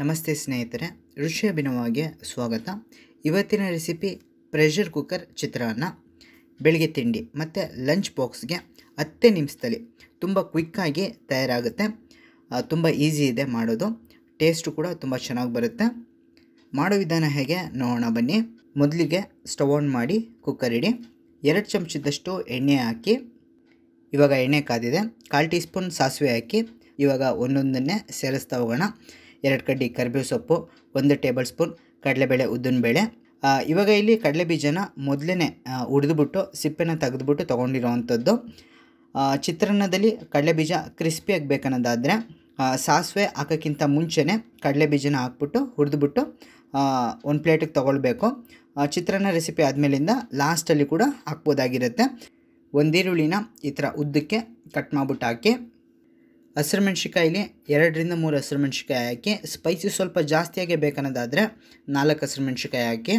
ನಮಸ್ತೆ ಸ್ನೇಹಿತರೆ ರುಚಿ ಅಭಿನವಾಗಿ ಸ್ವಾಗತ ಇವತ್ತಿನ ರೆಸಿಪಿ ಪ್ರೆಷರ್ ಕುಕ್ಕರ್ ಚಿತ್ರಾನ್ನ ಬೆಳಿಗ್ಗೆ ತಿಂಡಿ ಮತ್ತು ಲಂಚ್ ಬಾಕ್ಸ್ಗೆ ಹತ್ತೇ ನಿಮಿಷದಲ್ಲಿ ತುಂಬ ಕ್ವಿಕ್ಕಾಗಿ ತಯಾರಾಗುತ್ತೆ ತುಂಬ ಈಸಿ ಇದೆ ಮಾಡೋದು ಟೇಸ್ಟು ಕೂಡ ತುಂಬ ಚೆನ್ನಾಗಿ ಬರುತ್ತೆ ಮಾಡೋ ವಿಧಾನ ಹೇಗೆ ನೋಡೋಣ ಬನ್ನಿ ಮೊದಲಿಗೆ ಸ್ಟವ್ ಆನ್ ಮಾಡಿ ಕುಕ್ಕರ್ ಇಡಿ ಎರಡು ಚಮಚದಷ್ಟು ಎಣ್ಣೆ ಹಾಕಿ ಇವಾಗ ಎಣ್ಣೆ ಕಾದಿದೆ ಕಾಲು ಟೀ ಸ್ಪೂನ್ ಸಾಸಿವೆ ಹಾಕಿ ಇವಾಗ ಒಂದೊಂದನ್ನೇ ಸೇರಿಸ್ತಾ ಹೋಗೋಣ ಎರಡು ಕಡ್ಡಿ ಕರಿಬೇವು ಸೊಪ್ಪು ಒಂದು ಟೇಬಲ್ ಸ್ಪೂನ್ ಕಡಲೆಬೇಳೆ ಉದ್ದಿನಬೇಳೆ ಇವಾಗ ಇಲ್ಲಿ ಕಡಲೆ ಬೀಜನ ಮೊದಲೇ ಹುಡಿದ್ಬಿಟ್ಟು ಸಿಪ್ಪೆನ ತೆಗೆದುಬಿಟ್ಟು ತೊಗೊಂಡಿರೋವಂಥದ್ದು ಚಿತ್ರಾನ್ನದಲ್ಲಿ ಕಡಲೆ ಬೀಜ ಕ್ರಿಸ್ಪಿ ಆಗಬೇಕನ್ನೋದಾದರೆ ಸಾಸಿವೆ ಹಾಕೋಕ್ಕಿಂತ ಮುಂಚೆನೇ ಕಡಲೆ ಬೀಜನ ಹಾಕ್ಬಿಟ್ಟು ಹುರಿದ್ಬಿಟ್ಟು ಒಂದು ಪ್ಲೇಟಿಗೆ ತೊಗೊಳ್ಬೇಕು ಚಿತ್ರಾನ್ನ ರೆಸಿಪಿ ಆದಮೇಲಿಂದ ಲಾಸ್ಟಲ್ಲಿ ಕೂಡ ಹಾಕ್ಬೋದಾಗಿರುತ್ತೆ ಒಂದೀರುಳ್ಳಿನ ಈ ಥರ ಉದ್ದಕ್ಕೆ ಕಟ್ ಮಾಡಿಬಿಟ್ಟು ಹಾಕಿ ಹಸಿರು ಮೆಣ್ಸಿಕಾಯಲ್ಲಿ ಎರಡರಿಂದ ಮೂರು ಹಸಿರು ಮೆಣಸಿಕಾಯಿ ಹಾಕಿ ಸ್ಪೈಸಿ ಸ್ವಲ್ಪ ಜಾಸ್ತಿಯಾಗೇ ಬೇಕನ್ನೋದಾದರೆ ನಾಲ್ಕು ಹಸಿರು ಮೆಣ್ಸಿಕಾಯಿ ಹಾಕಿ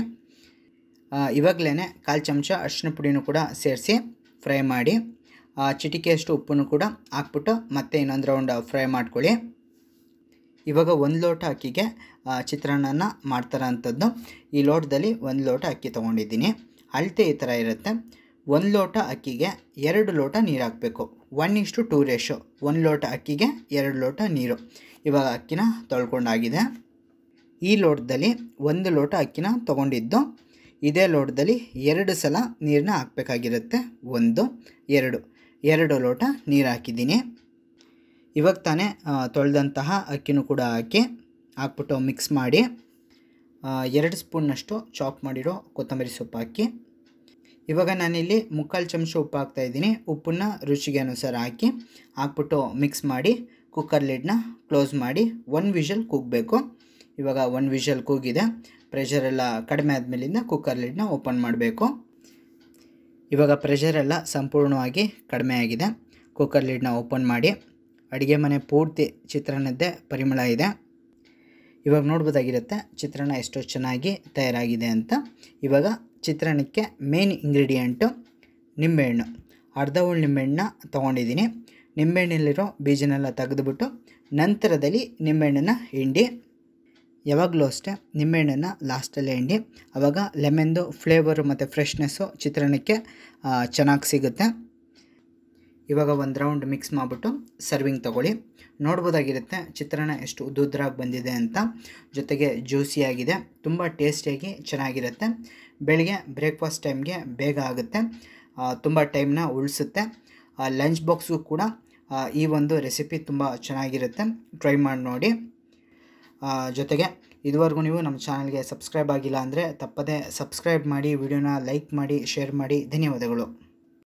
ಇವಾಗಲೇ ಕಾಲು ಚಮಚ ಅರಿಶಿನ ಪುಡಿನೂ ಕೂಡ ಸೇರಿಸಿ ಫ್ರೈ ಮಾಡಿ ಚಿಟಿಕೆಯಷ್ಟು ಉಪ್ಪನ್ನು ಕೂಡ ಹಾಕ್ಬಿಟ್ಟು ಮತ್ತೆ ಇನ್ನೊಂದು ರೌಂಡ್ ಫ್ರೈ ಮಾಡ್ಕೊಳ್ಳಿ ಇವಾಗ ಒಂದು ಲೋಟ ಅಕ್ಕಿಗೆ ಚಿತ್ರಾನ್ನ ಮಾಡ್ತಾರಂಥದ್ದು ಈ ಲೋಟದಲ್ಲಿ ಒಂದು ಲೋಟ ಅಕ್ಕಿ ತೊಗೊಂಡಿದ್ದೀನಿ ಅಳತೆ ಈ ಥರ ಇರುತ್ತೆ ಒಂದು ಲೋಟ ಅಕ್ಕಿಗೆ ಎರಡು ಲೋಟ ನೀರು ಹಾಕಬೇಕು ಒನ್ ಇಷ್ಟು ಟೂ ರೇಷೋ ಒಂದು ಲೋಟ ಅಕ್ಕಿಗೆ ಎರಡು ಲೋಟ ನೀರು ಇವಾಗ ಅಕ್ಕಿನ ತೊಳ್ಕೊಂಡಾಗಿದೆ ಈ ಲೋಟದಲ್ಲಿ ಒಂದು ಲೋಟ ಅಕ್ಕಿನ ತೊಗೊಂಡಿದ್ದು ಇದೇ ಲೋಟದಲ್ಲಿ ಎರಡು ಸಲ ನೀರನ್ನ ಹಾಕಬೇಕಾಗಿರುತ್ತೆ ಒಂದು ಎರಡು ಎರಡು ಲೋಟ ನೀರು ಹಾಕಿದ್ದೀನಿ ಇವಾಗ ತಾನೇ ತೊಳೆದಂತಹ ಅಕ್ಕಿನೂ ಕೂಡ ಹಾಕಿ ಹಾಕ್ಬಿಟ್ಟು ಮಿಕ್ಸ್ ಮಾಡಿ ಎರಡು ಸ್ಪೂನ್ನಷ್ಟು ಚಾಪ್ ಮಾಡಿರೋ ಕೊತ್ತಂಬರಿ ಸೊಪ್ಪು ಹಾಕಿ ಇವಾಗ ನಾನಿಲ್ಲಿ ಮುಕ್ಕಾಲು ಚಮಚ ಉಪ್ಪು ಹಾಕ್ತಾ ಇದ್ದೀನಿ ಉಪ್ಪನ್ನು ರುಚಿಗೆ ಅನುಸಾರ ಹಾಕಿ ಹಾಕ್ಬಿಟ್ಟು ಮಿಕ್ಸ್ ಮಾಡಿ ಕುಕ್ಕರ್ ಲಿಡ್ನ ಕ್ಲೋಸ್ ಮಾಡಿ ಒನ್ ವಿಷಲ್ ಕೂಗಬೇಕು ಇವಾಗ ಒನ್ ವಿಷಲ್ ಕೂಗಿದೆ ಪ್ರೆಷರೆಲ್ಲ ಕಡಿಮೆ ಆದಮೇಲಿಂದ ಕುಕ್ಕರ್ ಲಿಡ್ನ ಓಪನ್ ಮಾಡಬೇಕು ಇವಾಗ ಪ್ರೆಷರೆಲ್ಲ ಸಂಪೂರ್ಣವಾಗಿ ಕಡಿಮೆ ಆಗಿದೆ ಕುಕ್ಕರ್ ಲಿಡ್ನ ಓಪನ್ ಮಾಡಿ ಅಡುಗೆ ಮನೆ ಪೂರ್ತಿ ಚಿತ್ರಾನ್ನದ್ದೇ ಪರಿಮಳ ಇದೆ ಇವಾಗ ನೋಡ್ಬೋದಾಗಿರುತ್ತೆ ಚಿತ್ರಾನ್ನ ಎಷ್ಟೋ ಚೆನ್ನಾಗಿ ತಯಾರಾಗಿದೆ ಅಂತ ಇವಾಗ ಚಿತ್ರಾನ್ನಕ್ಕೆ ಮೇನ್ ಇಂಗ್ರೀಡಿಯೆಂಟು ನಿಂಬೆಹಣ್ಣು ಅರ್ಧ ಹುಳು ನಿಂಬೆಹಣ್ಣ ತೊಗೊಂಡಿದ್ದೀನಿ ನಿಂಬೆಹಣ್ಣಲ್ಲಿರೋ ಬೀಜನೆಲ್ಲ ತೆಗೆದುಬಿಟ್ಟು ನಂತರದಲ್ಲಿ ನಿಂಬೆಹಣ್ಣನ್ನು ಹಿಂಡಿ ಯಾವಾಗಲೂ ಅಷ್ಟೇ ನಿಂಬೆಹಣ್ಣನ್ನು ಲಾಸ್ಟಲ್ಲೇ ಹಿಂಡಿ ಆವಾಗ ಲೆಮನ್ದು ಫ್ಲೇವರು ಮತ್ತು ಫ್ರೆಶ್ನೆಸ್ಸು ಚಿತ್ರಾನ್ನಕ್ಕೆ ಚೆನ್ನಾಗಿ ಸಿಗುತ್ತೆ ಇವಾಗ ಒಂದು ರೌಂಡ್ ಮಿಕ್ಸ್ ಮಾಡಿಬಿಟ್ಟು ಸರ್ವಿಂಗ್ ತೊಗೊಳ್ಳಿ ನೋಡ್ಬೋದಾಗಿರುತ್ತೆ ಚಿತ್ರಾನ್ನ ಎಷ್ಟು ಉದ್ದುದ್ರಾಗಿ ಬಂದಿದೆ ಅಂತ ಜೊತೆಗೆ ಜ್ಯೂಸಿಯಾಗಿದೆ ತುಂಬ ಟೇಸ್ಟಿಯಾಗಿ ಚೆನ್ನಾಗಿರುತ್ತೆ ಬೆಳಗ್ಗೆ ಬ್ರೇಕ್ಫಾಸ್ಟ್ ಟೈಮ್ಗೆ ಬೇಗ ಆಗುತ್ತೆ ತುಂಬ ಟೈಮ್ನ ಉಳಿಸುತ್ತೆ ಲಂಚ್ ಬಾಕ್ಸು ಕೂಡ ಈ ಒಂದು ರೆಸಿಪಿ ತುಂಬ ಚೆನ್ನಾಗಿರುತ್ತೆ ಟ್ರೈ ಮಾಡಿ ನೋಡಿ ಜೊತೆಗೆ ಇದುವರೆಗೂ ನೀವು ನಮ್ಮ ಚಾನಲ್ಗೆ ಸಬ್ಸ್ಕ್ರೈಬ್ ಆಗಿಲ್ಲ ಅಂದರೆ ತಪ್ಪದೇ ಸಬ್ಸ್ಕ್ರೈಬ್ ಮಾಡಿ ವಿಡಿಯೋನ ಲೈಕ್ ಮಾಡಿ ಶೇರ್ ಮಾಡಿ ಧನ್ಯವಾದಗಳು